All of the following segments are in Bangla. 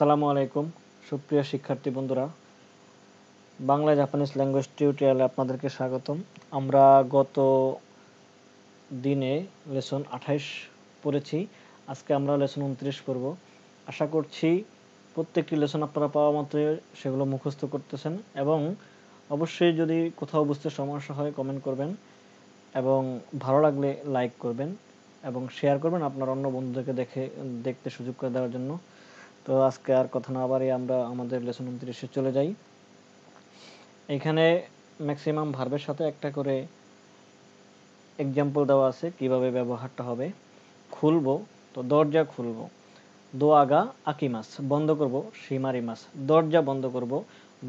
সালামু আলাইকুম সুপ্রিয় শিক্ষার্থী বন্ধুরা বাংলা জাপানিজ ল্যাঙ্গুয়েজ টিউটোরিয়ালে আপনাদেরকে স্বাগতম আমরা গত দিনে লেসন আঠাইশ পড়েছি আজকে আমরা লেসন উনত্রিশ করব আশা করছি প্রত্যেকটি লেসন আপনারা পাওয়া মাত্র সেগুলো মুখস্থ করতেছেন এবং অবশ্যই যদি কোথাও বুঝতে সমস্যা হয় কমেন্ট করবেন এবং ভালো লাগলে লাইক করবেন এবং শেয়ার করবেন আপনার অন্য বন্ধুদেরকে দেখে দেখতে সুযোগ করে দেওয়ার জন্য তো আজকে আর কথা না বাড়িয়ে আমরা আমাদের লেসন উনত্রিশে চলে যাই এখানে ম্যাক্সিমাম ভার্বের সাথে একটা করে এক্সাম্পল দেওয়া আছে কিভাবে ব্যবহারটা হবে খুলবো তো দরজা খুলবো দোয়াগা আকি মাছ বন্ধ করবো সীমারি মাছ দরজা বন্ধ করবো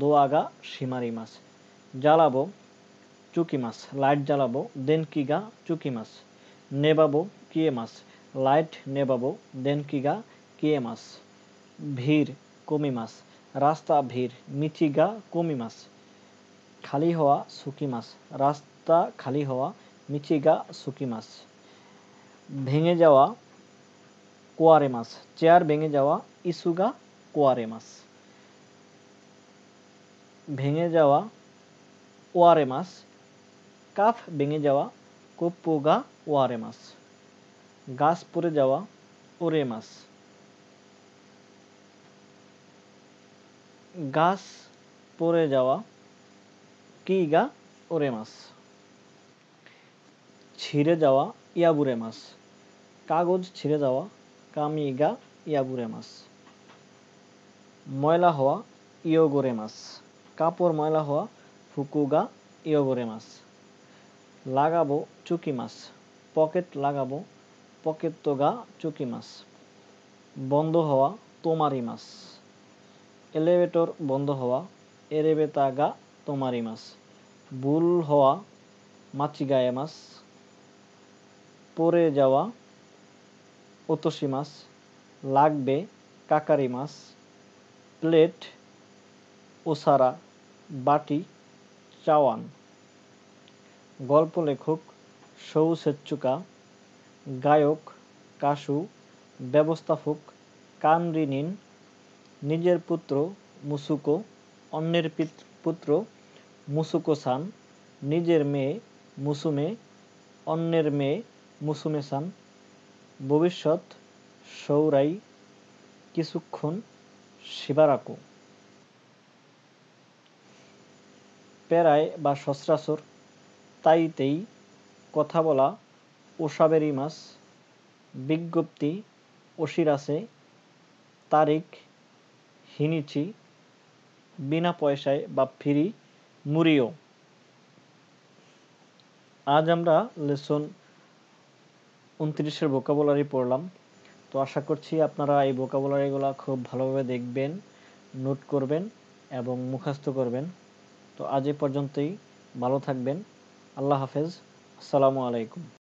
দোয়াগা সীমারি মাছ জ্বালাবো চুকি মাছ লাইট জ্বালাবো দেন গা চুকি মাছ নেবাবো কিয়ে মাছ লাইট নেবাবো দেন গা কিয়ে মাছ ভিড় কমি মাছ রাস্তা ভিড় মিচিগা কমি মাছ খালি হওয়া সুকি মাছ রাস্তা খালি হওয়া মিচিগা সুকি মাছ ভেঙে যাওয়া কোয়ারে মাছ চেয়ার ভেঙে যাওয়া ইসুগা কোয়ারে মাছ ভেঙে যাওয়া ওয়ারে মাছ কাফ ভেঙে যাওয়া গা ওয়ারে মাছ গাছ পড়ে যাওয়া ওরে মাছ গাছ পড়ে যাওয়া কি গা ওরে মাছ ছিঁড়ে যাওয়া ইয়াবুরে মাছ কাগজ ছিঁড়ে যাওয়া কামি গা ইয়াবুরে মাছ ময়লা হওয়া ইয়োগোরে মাছ কাপড় ময়লা হওয়া ফুকু গা ইয়োগোরে মাছ লাগাবো চুকি মাছ পকেট লাগাবো পকেট তো গা চুকি মাছ বন্ধ হওয়া তোমারি মাছ এলিভেটর বন্ধ হওয়া এরেবেতা গা তোমারি মাস ভুল হওয়া মাচিগায়ে মাস পরে যাওয়া ওতসি মাস লাগবে কাকারি মাস প্লেট ওসারা বাটি চাওয়ান গল্প লেখক সৌ সেচ্চুকা গায়ক কাসু ব্যবস্থাপক কামরিনিন নিজের পুত্র মুসুকো অন্যের পুত্র মুসুকো সান নিজের মেয়ে মুসুমে অন্যের মেয়ে মুসুমে সান ভবিষ্যৎ সৌরাই কিছুক্ষণ শিবারাকু পেরায় বা সস্রাসর তাইতেই কথা বলা ওসাবেরি মাস বিজ্ঞপ্তি ওসিরাসে তারিখ হিনিচি বিনা পয়সায় বা ফ্রি মুরিও আজ আমরা লেসন উনত্রিশের ভোকাবুলারি পড়লাম তো আশা করছি আপনারা এই ভোকাবুলারিগুলো খুব ভালোভাবে দেখবেন নোট করবেন এবং মুখস্থ করবেন তো আজ এ পর্যন্তই ভালো থাকবেন আল্লাহ হাফেজ আসসালামু আলাইকুম